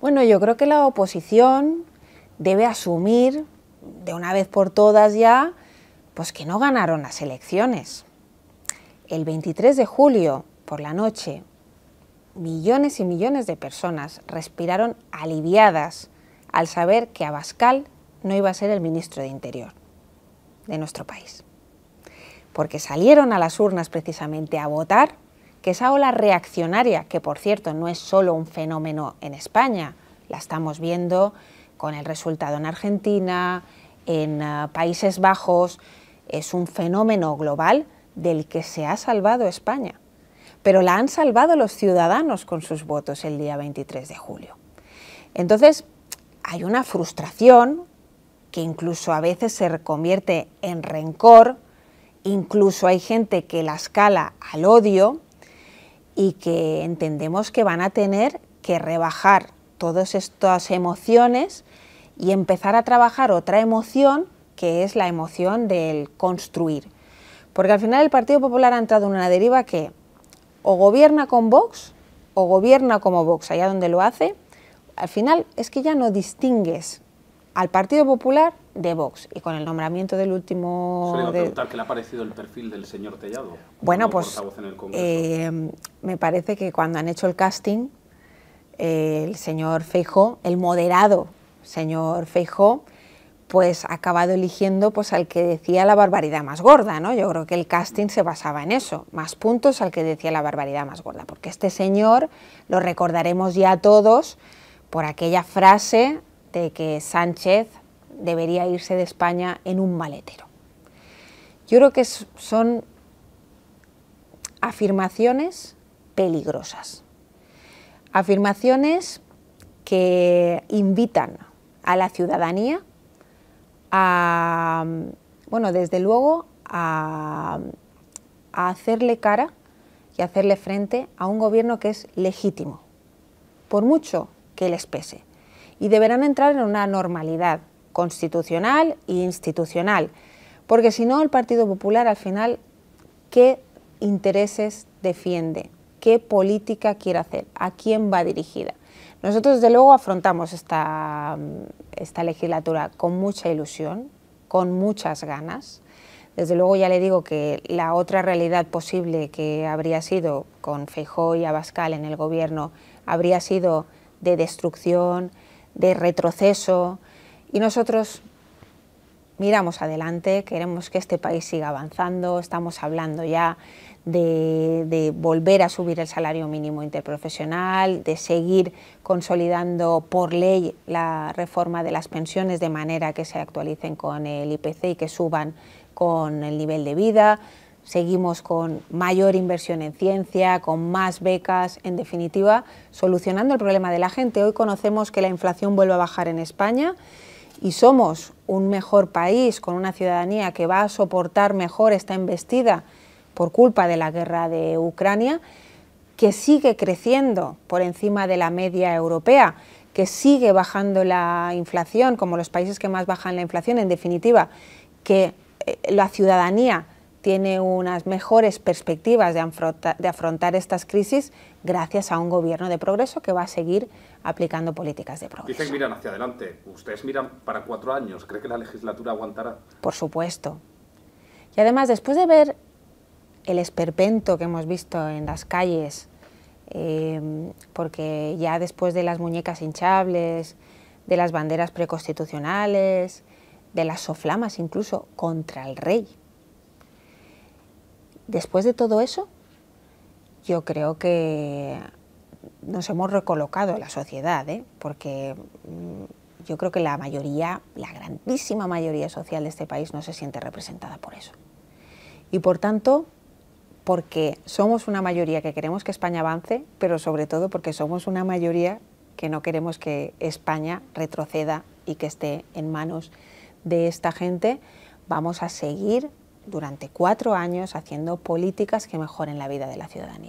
Bueno, yo creo que la oposición debe asumir de una vez por todas ya pues que no ganaron las elecciones. El 23 de julio por la noche millones y millones de personas respiraron aliviadas al saber que Abascal no iba a ser el ministro de Interior de nuestro país. Porque salieron a las urnas precisamente a votar que esa ola reaccionaria, que por cierto no es solo un fenómeno en España, la estamos viendo con el resultado en Argentina, en eh, Países Bajos, es un fenómeno global del que se ha salvado España. Pero la han salvado los ciudadanos con sus votos el día 23 de julio. Entonces, hay una frustración que incluso a veces se convierte en rencor, incluso hay gente que la escala al odio, y que entendemos que van a tener que rebajar todas estas emociones y empezar a trabajar otra emoción que es la emoción del construir. Porque al final el Partido Popular ha entrado en una deriva que o gobierna con Vox o gobierna como Vox, allá donde lo hace, al final es que ya no distingues al Partido Popular de Vox y con el nombramiento del último... Se le le ha parecido el perfil del señor Tellado. Bueno, pues eh, me parece que cuando han hecho el casting, eh, el señor Feijó, el moderado señor Feijó, pues ha acabado eligiendo pues, al que decía la barbaridad más gorda, ¿no? Yo creo que el casting se basaba en eso, más puntos al que decía la barbaridad más gorda, porque este señor lo recordaremos ya todos por aquella frase de que Sánchez debería irse de España en un maletero. Yo creo que son afirmaciones peligrosas, afirmaciones que invitan a la ciudadanía a, bueno, desde luego, a, a hacerle cara y hacerle frente a un gobierno que es legítimo, por mucho que les pese y deberán entrar en una normalidad constitucional e institucional, porque si no el Partido Popular al final, ¿qué intereses defiende? ¿Qué política quiere hacer? ¿A quién va dirigida? Nosotros desde luego afrontamos esta, legislatura con mucha ilusión, con muchas ganas, desde luego ya le digo que la otra realidad posible que habría sido con Feijóo y Abascal en el gobierno habría sido de destrucción, de retroceso y nosotros miramos adelante, queremos que este país siga avanzando, estamos hablando ya de, volver a subir el salario mínimo interprofesional, de seguir consolidando por ley la reforma de las pensiones de manera que se actualicen con el IPC y que suban con el nivel de vida, seguimos con mayor inversión en ciencia, con más becas, en definitiva, solucionando el problema de la gente. Hoy conocemos que la inflación vuelve a bajar en España y somos un mejor país con una ciudadanía que va a soportar mejor esta embestida por culpa de la guerra de Ucrania, que sigue creciendo por encima de la media europea, que sigue bajando la inflación, como los países que más bajan la inflación, en definitiva, que eh, la ciudadanía tiene unas mejores perspectivas de afrontar, estas crisis gracias a un gobierno de progreso que va a seguir aplicando políticas de progreso. Dicen miran hacia adelante. Ustedes miran para cuatro años. ¿Cree que la legislatura aguantará? Por supuesto. Y además, después de ver el esperpento que hemos visto en las calles, em, porque ya después de las muñecas hinchables, de las banderas preconstitucionales, de las soflamas incluso contra el rey, Después de todo eso, yo creo que nos hemos recolocado la sociedad, ¿eh? porque mm, yo creo que la mayoría, la grandísima mayoría social de este país no se siente representada por eso. Y por tanto, porque somos una mayoría que queremos que España avance, pero sobre todo porque somos una mayoría que no queremos que España retroceda y que esté en manos de esta gente, vamos a seguir durante cuatro años haciendo políticas que mejoren la vida de la ciudadanía.